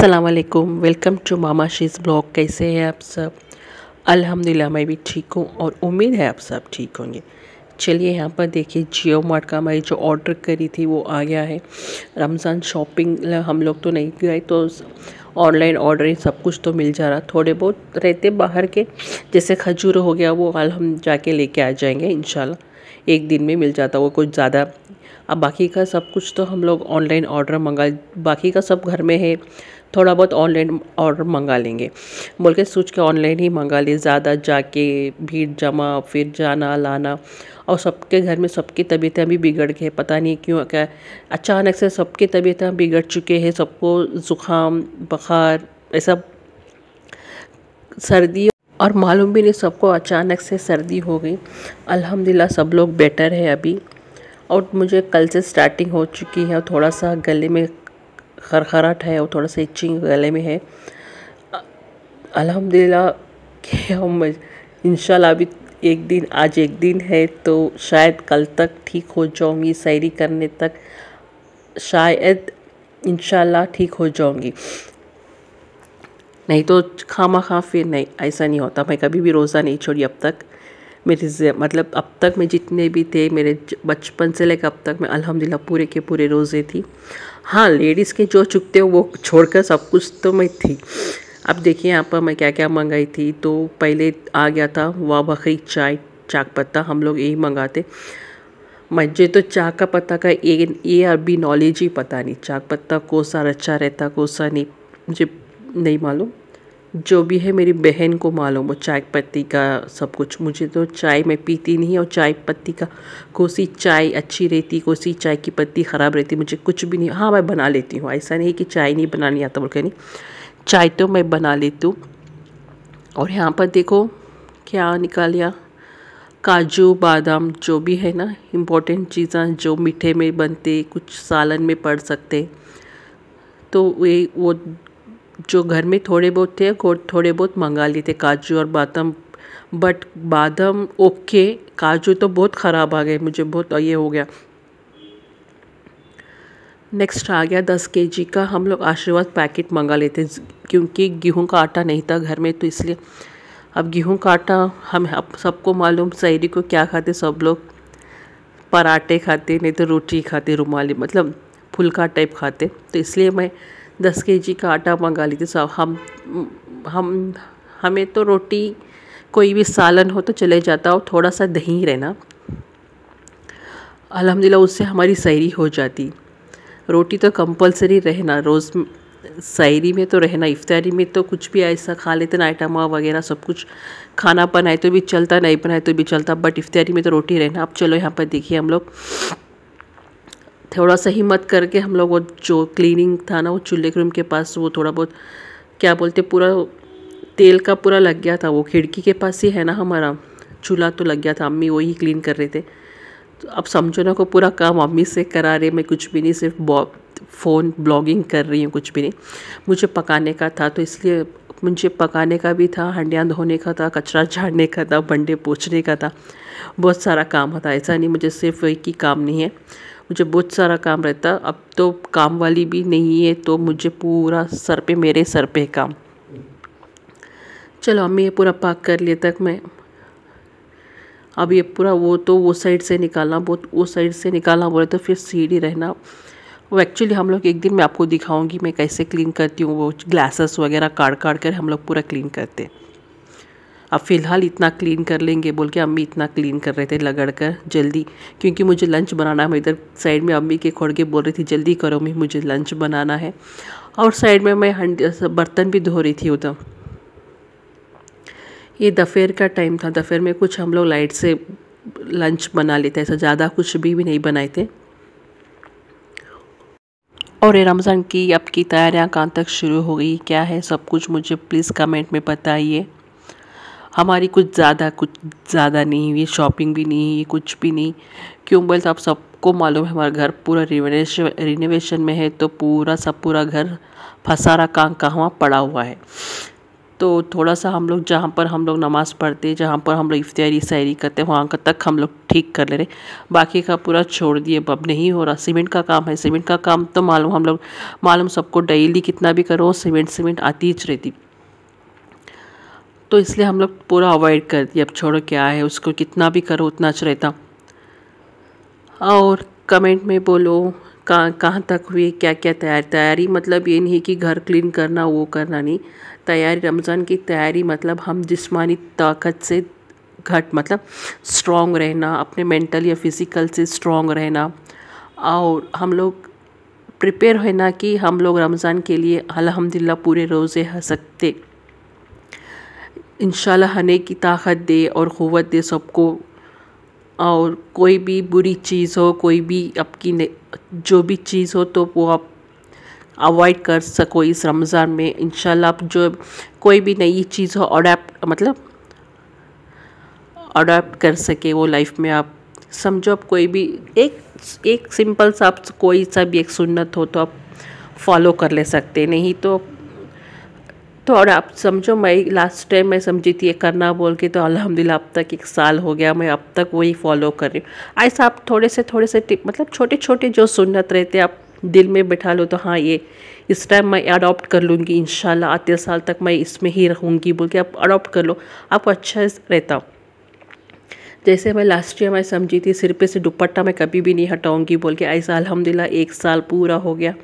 असलकुम welcome to मामा शीज़ ब्लॉग कैसे हैं आप सब अल्हम्दुलिल्लाह मैं भी ठीक हूँ और उम्मीद है आप सब ठीक होंगे चलिए यहाँ पर देखिए जियो मार्ट का मैं जो ऑर्डर करी थी वो आ गया है रमज़ान शॉपिंग हम लोग तो नहीं गए तो ऑनलाइन ऑर्डरिंग सब कुछ तो मिल जा रहा थोड़े बहुत रहते बाहर के जैसे खजूर हो गया वो हाल हम जाके लेके आ जाएंगे इन एक दिन में मिल जाता वो कुछ ज़्यादा अब बाकी का सब कुछ तो हम लोग ऑनलाइन ऑर्डर मंगा बाकी का सब घर में है थोड़ा बहुत ऑनलाइन ऑर्डर मंगा लेंगे बोल के सोच के ऑनलाइन ही मंगा लिए ज़्यादा जाके भीड़ जमा फिर जाना लाना और सबके घर में सबकी तबीयतें भी बिगड़ गए पता नहीं क्यों क्या अचानक से सबकी तबीयतें बिगड़ चुके हैं सबको ज़ुकाम बुखार ऐसा सर्दी और मालूम भी नहीं सबको अचानक से सर्दी हो गई अल्हम्दुलिल्लाह सब लोग बेटर है अभी और मुझे कल से स्टार्टिंग हो चुकी है और थोड़ा सा गले में खरखराहट है और थोड़ा सा इचिंग गले में है अलहमदिल्ला कि हम इंशाल्लाह अभी एक दिन आज एक दिन है तो शायद कल तक ठीक हो जाऊंगी सैरी करने तक शायद इंशाल्लाह ठीक हो जाऊंगी नहीं तो खामा खा फिर नहीं ऐसा नहीं होता मैं कभी भी रोज़ा नहीं छोड़ी अब तक मेरे मतलब अब तक मैं जितने भी थे मेरे बचपन से लेकर अब तक मैं अल्हम्दुलिल्लाह पूरे के पूरे रोज़े थी हाँ लेडीज़ के जो चुकते वो छोड़कर सब कुछ तो मैं थी अब देखिए यहाँ पर मैं क्या क्या मंगाई थी तो पहले आ गया था वाह बकरी चाय चाक पत्ता हम लोग यही मंगाते मुझे तो चाक का पत्ता का ये ये अभी नॉलेज ही पता नहीं चाक पत्ता कौन सा अच्छा रहता कौन सा नहीं मुझे नहीं मालूम जो भी है मेरी बहन को मालूम हो चाय पत्ती का सब कुछ मुझे तो चाय मैं पीती नहीं और चाय पत्ती का कोसी चाय अच्छी रहती कोसी चाय की पत्ती ख़राब रहती मुझे कुछ भी नहीं हाँ मैं बना लेती हूँ ऐसा नहीं कि चाय नहीं बनानी आता बोल के नहीं चाय तो मैं बना लेती हूँ और यहाँ पर देखो क्या निकाल लिया काजू बादाम जो भी है ना इम्पोर्टेंट चीज़ें जो मीठे में बनते कुछ सालन में पड़ सकते तो वे वो जो घर में थोड़े बहुत थे थोड़े बहुत मंगा लिए थे काजू और बादाम बट बादाम ओके काजू तो बहुत ख़राब आ गए मुझे बहुत ये हो गया नेक्स्ट आ गया दस के जी का हम लोग आशीर्वाद पैकेट मंगा लेते क्योंकि गेहूं का आटा नहीं था घर में तो इसलिए अब गेहूं का आटा हम अब सबको मालूम शहरी को क्या खाते सब लोग पराठे खाते नहीं तो रोटी खाते रुमाली मतलब फुल्का टाइप खाते तो इसलिए मैं दस के जी का आटा मंगा लेते सब हम हम हमें तो रोटी कोई भी सालन हो तो चले जाता और थोड़ा सा दही रहना अलहमदिल्ला उससे हमारी शायरी हो जाती रोटी तो कंपलसरी रहना रोज़ शायरी में तो रहना इफ्तारी में तो कुछ भी ऐसा खा लेते ना आइटमा वगैरह सब कुछ खाना बनाए तो भी चलता नहीं बनाए तो भी चलता बट इफ्तारी में तो रोटी रहना अब चलो यहाँ पर देखिए हम लोग थोड़ा सा हिम्मत करके हम लोग वो जो क्लीनिंग था ना वो चूल्हे के रूम के पास वो थोड़ा बहुत क्या बोलते पूरा तेल का पूरा लग गया था वो खिड़की के पास ही है ना हमारा चूल्हा तो लग गया था अम्मी वही क्लीन कर रहे थे तो अब समझो ना को पूरा काम अम्मी से करा रहे मैं कुछ भी नहीं सिर्फ बॉ फ़ोन ब्लॉगिंग कर रही हूँ कुछ भी नहीं मुझे पकाने का था तो इसलिए मुझे पकाने का भी था हंडियाँ धोने का था कचरा झाड़ने का था बंडे पोछने का था बहुत सारा काम था ऐसा नहीं मुझे सिर्फ एक ही काम नहीं है मुझे बहुत सारा काम रहता अब तो काम वाली भी नहीं है तो मुझे पूरा सर पे मेरे सर पे काम चलो अम्मी ये पूरा पाक कर लिए तक मैं अब ये पूरा वो तो वो साइड से निकालना बहुत वो साइड से निकालना बोले तो फिर सीढ़ी रहना वो एक्चुअली हम लोग एक दिन मैं आपको दिखाऊंगी मैं कैसे क्लीन करती हूँ वो ग्लासेस वगैरह काट काट कर हम लोग पूरा क्लीन करते हैं अब फ़िलहाल इतना क्लीन कर लेंगे बोल के अम्मी इतना क्लीन कर रहे थे लगड़ कर जल्दी क्योंकि मुझे लंच बनाना है मैं इधर साइड में अम्मी के खोड़ के बोल रही थी जल्दी करो मैं मुझे लंच बनाना है और साइड में मैं हंड बर्तन भी धो रही थी उधर ये दोपहर का टाइम था दोपहर में कुछ हम लोग लाइट से लंच बना लेते ऐसा ज़्यादा कुछ भी, भी नहीं बनाए थे और ये रमज़ान की अब की तैयारियाँ कहाँ तक शुरू हो गई क्या है सब कुछ मुझे प्लीज़ कमेंट में बताइए हमारी कुछ ज़्यादा कुछ ज़्यादा नहीं हुई शॉपिंग भी नहीं हुई कुछ भी नहीं क्यों बोल तो आप सबको मालूम है हमारा घर पूरा रिनोवेशन रिनोवेशन में है तो पूरा सब पूरा घर फसारा कहाँ कहाँ पड़ा हुआ है तो थोड़ा सा हम लोग जहाँ पर हम लोग नमाज़ पढ़ते जहाँ पर हम लोग इफ्तारी शायरी करते हैं वहाँ का तक हम लोग ठीक कर ले रहे बाकी का पूरा छोड़ दिए अब नहीं हो रहा सीमेंट का काम है सीमेंट का काम तो मालूम हम लोग मालूम सबको डेली कितना भी करो सीमेंट सीमेंट आती ही रहती तो इसलिए हम लोग पूरा अवॉइड कर दिए अब छोड़ो क्या है उसको कितना भी करो उतना अच्छा रहता और कमेंट में बोलो कहाँ कहाँ तक हुई क्या क्या तैयारी तैयारी मतलब ये नहीं कि घर क्लीन करना वो करना नहीं तैयारी रमज़ान की तैयारी मतलब हम जिसमानी ताकत से घट मतलब स्ट्रॉन्ग रहना अपने मेंटल या फिज़िकल से स्ट्रॉन्ग रहना और हम लोग प्रिपेयर होना कि हम लोग रमज़ान के लिए अलहमदिल्ला पूरे रोज़े हंस सकते इन हने की ताकत दे और क़वत दे सबको और कोई भी बुरी चीज़ हो कोई भी आपकी जो भी चीज़ हो तो वो आप अवॉइड कर सको इस रमज़ान में इन आप जो कोई भी नई चीज़ हो अडाप्ट मतलब अडाप्ट कर सके वो लाइफ में आप समझो आप कोई भी एक एक सिंपल सा आप कोई सा भी एक सुन्नत हो तो आप फॉलो कर ले सकते नहीं तो तो और आप समझो मैं लास्ट टाइम मैं समझी थी ये करना बोल के तो अलहमदिल्ला अब तक एक साल हो गया मैं अब तक वही फॉलो कर रही हूँ ऐसा आप थोड़े से थोड़े से टिप मतलब छोटे छोटे जो सुन्नत रहते आप दिल में बैठा लो तो हाँ ये इस टाइम मैं अडोप्ट कर लूँगी इन आते साल तक मैं इसमें ही रहूँगी बोल के आप अडोप्ट कर लो आपको अच्छा रहता जैसे मैं लास्ट ईयर मैं समझी थी सिर पे से दुपट्टा मैं कभी भी नहीं हटाऊँगी बोल के ऐसा अलहमदिल्ला एक साल पूरा हो गया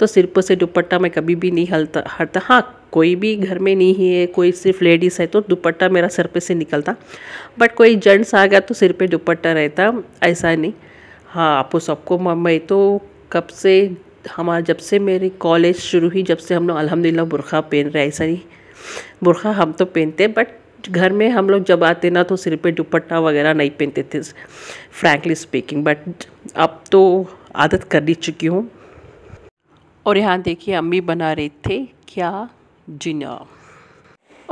तो सिर पर से दुपट्टा मैं कभी भी नहीं हलता हटता हाँ कोई भी घर में नहीं है कोई सिर्फ लेडीज़ है तो दुपट्टा मेरा सिर पे से निकलता बट कोई जेंट्स आ गया तो सिर पे दुपट्टा रहता ऐसा नहीं हाँ आपको सबको मैं तो कब से हमारा जब से मेरी कॉलेज शुरू हुई जब से हम लोग अलहमदिल्ला बुरखा पहन रहे ऐसा नहीं बुरखा हम तो पहनते बट घर में हम लोग जब आते ना तो सिर पे दुपट्टा वगैरह नहीं पहनते थे फ्रैंकली स्पीकिंग बट अब तो आदत कर ली चुकी हूँ और यहाँ देखिए अम्मी बना रहे थे क्या जिनर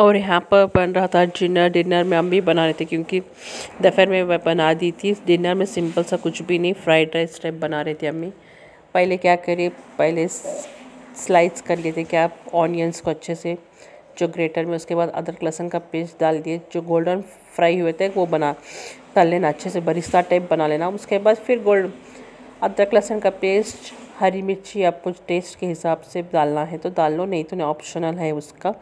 और यहाँ पर बन रहा था डिनर डिनर में अम्मी बना रहे थे क्योंकि दोपहर में मैं बना दी थी डिनर में सिंपल सा कुछ भी नहीं फ्राइड राइस टाइप बना रहे थे अम्मी पहले क्या करिए पहले स्लाइस कर लिए थे क्या ऑनियंस को अच्छे से जो ग्रेटर में उसके बाद अदरक लहसन का पेस्ट डाल दिए जो गोल्डन फ्राई हुए थे वो बना तल लेना अच्छे से बरिस्ता टाइप बना लेना उसके बाद फिर गोल्ड अदरक लहसन का पेस्ट हरी मिर्ची आपको टेस्ट के हिसाब से डालना है तो डाल लो नहीं तो नहीं ऑप्शनल है उसका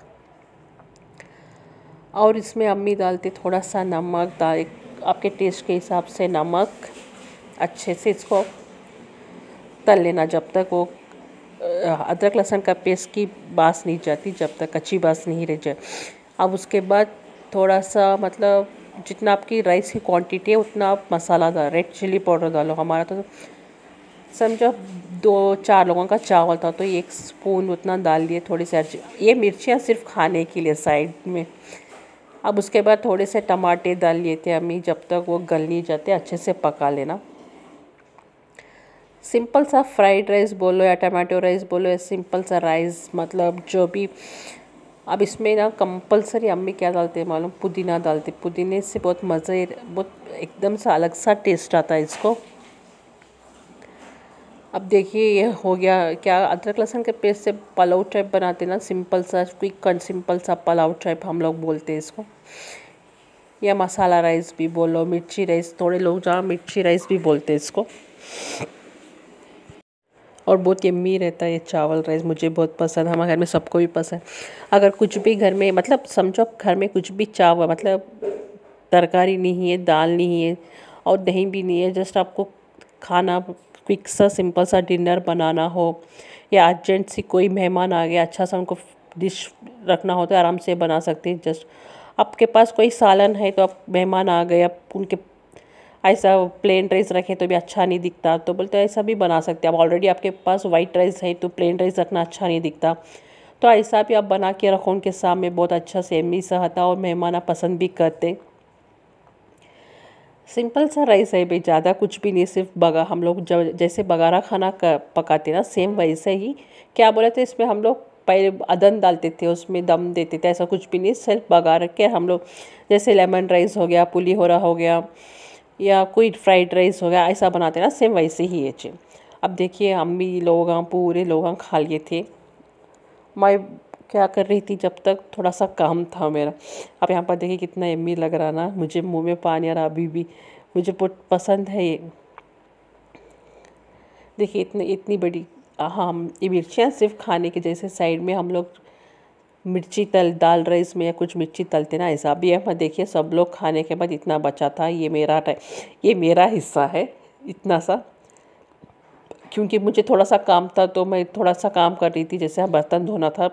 और इसमें अम्मी डालते थोड़ा सा नमक डाल आपके टेस्ट के हिसाब से नमक अच्छे से इसको तल लेना जब तक वो अदरक लहसुन का पेस्ट की बास नहीं जाती जब तक अच्छी बास नहीं रह जाए अब उसके बाद थोड़ा सा मतलब जितना आपकी राइस की क्वांटिटी है उतना आप मसाला डाल रेड चिली पाउडर डालो हमारा तो समझो दो चार लोगों का चावल था तो एक स्पून उतना डाल दिए थोड़ी सी ये मिर्चियाँ सिर्फ खाने के लिए साइड में अब उसके बाद थोड़े से टमाटे डाल लिए थे अम्मी जब तक वो गल नहीं जाते अच्छे से पका लेना सिंपल सा फ्राइड राइस बोलो या टमाटो राइस बोलो या सिंपल सा राइस मतलब जो भी अब इसमें ना कंपलसरी अम्मी क्या डालते हैं मालूम पुदीना डालते पुदीने से बहुत मज़े बहुत एकदम सा अलग सा टेस्ट आता है इसको अब देखिए ये हो गया क्या अदरक लहसुन के पेस्ट से पलाव टाइप बनाते ना सिंपल सा क्विक एंड सिंपल सा पलाव टाइप हम लोग बोलते हैं इसको या मसाला राइस भी बोलो मिर्ची राइस थोड़े लोग जहाँ मिर्ची राइस भी बोलते हैं इसको और बहुत यम्मी रहता है ये चावल राइस मुझे बहुत पसंद हमारे घर में सबको भी पसंद अगर कुछ भी घर में मतलब समझो घर में कुछ भी चावल मतलब तरकारी नहीं है दाल नहीं है और दही भी नहीं है जस्ट आपको खाना क्विक सा सिंपल सा डिनर बनाना हो या अर्जेंट सी कोई मेहमान आ गया अच्छा सा उनको डिश रखना हो तो आराम से बना सकते हैं जस्ट आपके पास कोई सालन है तो आप मेहमान आ गए आप उनके ऐसा प्लेन राइस रखें तो भी अच्छा नहीं दिखता तो बोलते ऐसा भी बना सकते हैं अब ऑलरेडी आपके पास वाइट राइस है तो प्लेन राइस रखना अच्छा नहीं दिखता तो ऐसा भी आप बना के रखो उनके सामने बहुत अच्छा सेमी सा होता और मेहमान आप पसंद भी करते सिंपल सा राइस है भाई ज़्यादा कुछ भी नहीं सिर्फ बगा हम लोग जब जैसे बगारा खाना पकाते ना सेम वैसे ही क्या बोले तो इसमें हम लोग पहले अदन डालते थे उसमें दम देते थे ऐसा कुछ भी नहीं सिर्फ रख के हम लोग जैसे लेमन राइस हो गया पुली हो रहा हो गया या कोई फ्राइड राइस हो गया ऐसा बनाते ना सेम वैसे ही है चे अब देखिए अम्मी लोग पूरे लोग खा लिए थे मैं क्या कर रही थी जब तक थोड़ा सा काम था मेरा अब यहाँ पर देखिए कितना यम्मी लग रहा ना मुझे मुंह में पानी आ रहा अभी भी मुझे बहुत पसंद है ये देखिए इतनी इतनी बड़ी हम ये मिर्चियाँ सिर्फ खाने के जैसे साइड में हम लोग मिर्ची तल दाल राइस में या कुछ मिर्ची तलते ना ऐसा भी है देखिए सब लोग खाने के बाद इतना बचा था ये मेरा ये मेरा हिस्सा है इतना सा क्योंकि मुझे थोड़ा सा काम था तो मैं थोड़ा सा काम कर रही थी जैसे बर्तन धोना था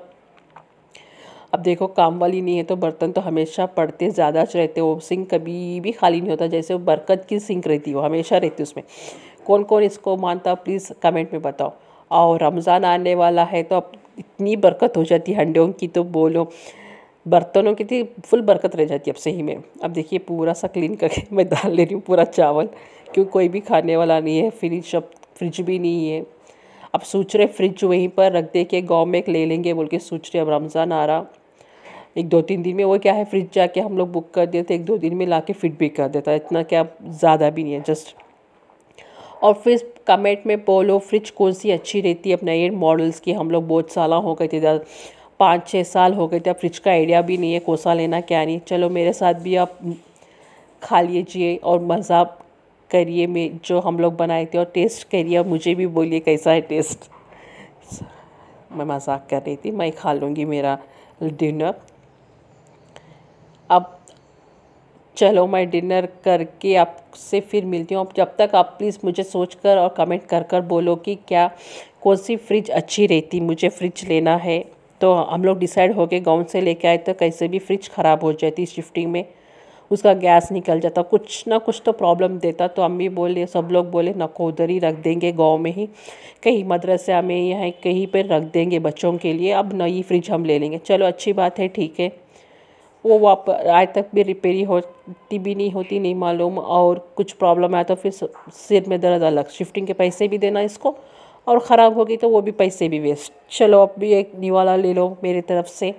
अब देखो काम वाली नहीं है तो बर्तन तो हमेशा पड़ते ज़्यादा रहते हो सिंक कभी भी खाली नहीं होता जैसे वो बरकत की सिंक रहती हो हमेशा रहती उसमें कौन कौन इसको मानता प्लीज़ कमेंट में बताओ और रमज़ान आने वाला है तो अब इतनी बरकत हो जाती है हंडियों की तो बोलो बर्तनों की थी तो फुल बरकत रह जाती है अब सही में अब देखिए पूरा सा क्लीन करके मैं डाल ले रही हूँ पूरा चावल क्योंकि कोई भी खाने वाला नहीं है फ्रिज अब फ्रिज भी नहीं है अब सोच रहे फ्रिज वहीं पर रख दे के गाँव में एक ले लेंगे बोल के सोच रहे अब रमज़ान आ रहा एक दो तीन दिन में वो क्या है फ्रिज जाके हम लोग बुक कर देते एक दो दिन में ला के फिट भी कर देता है इतना क्या ज़्यादा भी नहीं है जस्ट और फिर कमेंट में बोलो फ्रिज कौन सी अच्छी रहती है अपने ये मॉडल्स की हम लोग बहुत साल हो गए थे पाँच छः साल हो गए थे अब फ्रिज का आइडिया भी नहीं है कोसा लेना क्या नहीं चलो मेरे साथ भी आप खा लीजिए और मज़ा करिए मे जो हम लोग बनाए थे और टेस्ट करिए और मुझे भी बोलिए कैसा है टेस्ट मैं मजाक कर रही थी मैं खा लूँगी मेरा डिनर चलो मैं डिनर करके आपसे फिर मिलती हूँ जब तक आप प्लीज़ मुझे सोच कर और कमेंट कर कर बोलो कि क्या कौन सी फ्रिज अच्छी रहती मुझे फ्रिज लेना है तो हम लोग डिसाइड हो गए गाँव से लेके आए तो कैसे भी फ्रिज ख़राब हो जाती शिफ्टिंग में उसका गैस निकल जाता कुछ ना कुछ तो प्रॉब्लम देता तो हम भी बोले सब लोग बोले नको उधर ही रख देंगे गांव में ही कहीं मदरसे में यहाँ कहीं पर रख देंगे बच्चों के लिए अब नई फ्रिज हम ले लेंगे चलो अच्छी बात है ठीक है वो वापस आज तक भी ही होती भी नहीं होती नहीं मालूम और कुछ प्रॉब्लम आया तो फिर सिर में दर्द अलग शिफ्टिंग के पैसे भी देना इसको और ख़राब हो गई तो वो भी पैसे भी वेस्ट चलो अब भी एक निवाला ले लो मेरी तरफ से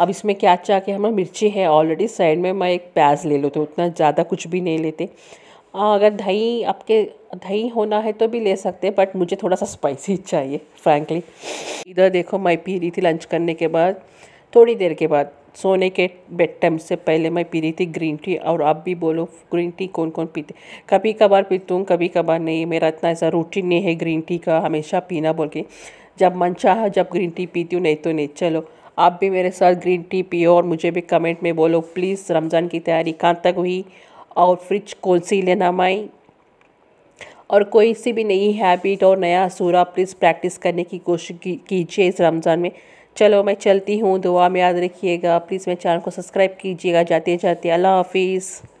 अब इसमें क्या अच्छा कि हमें मिर्ची है ऑलरेडी साइड में मैं एक प्याज ले लो तो उतना ज़्यादा कुछ भी नहीं लेते अगर दही आपके दही होना है तो भी ले सकते हैं बट मुझे थोड़ा सा स्पाइसी चाहिए फ्रैंकली इधर देखो मैं पी रही थी लंच करने के बाद थोड़ी देर के बाद सोने के बेड टाइम से पहले मैं पी रही थी ग्रीन टी और आप भी बोलो ग्रीन टी कौन कौन पीते कभी कभार पीती हूँ कभी कभार नहीं मेरा इतना ऐसा रूटीन नहीं है ग्रीन टी का हमेशा पीना बोल के जब मन चाह जब ग्रीन टी पीती हूँ नहीं तो नहीं चलो आप भी मेरे साथ ग्रीन टी पियो और मुझे भी कमेंट में बोलो प्लीज़ रमज़ान की तैयारी कहाँ तक हुई और फ्रिज कौन सी लेना माई और कोई सी भी नई हैबिट और नया सूरा प्लीज़ प्रैक्टिस करने की कोशिश कीजिए इस रमज़ान में चलो मैं चलती हूँ दुआ में याद रखिएगा प्लीज़ मेरे चैनल को सब्सक्राइब कीजिएगा जाते जाते अल्लाह हाफिज़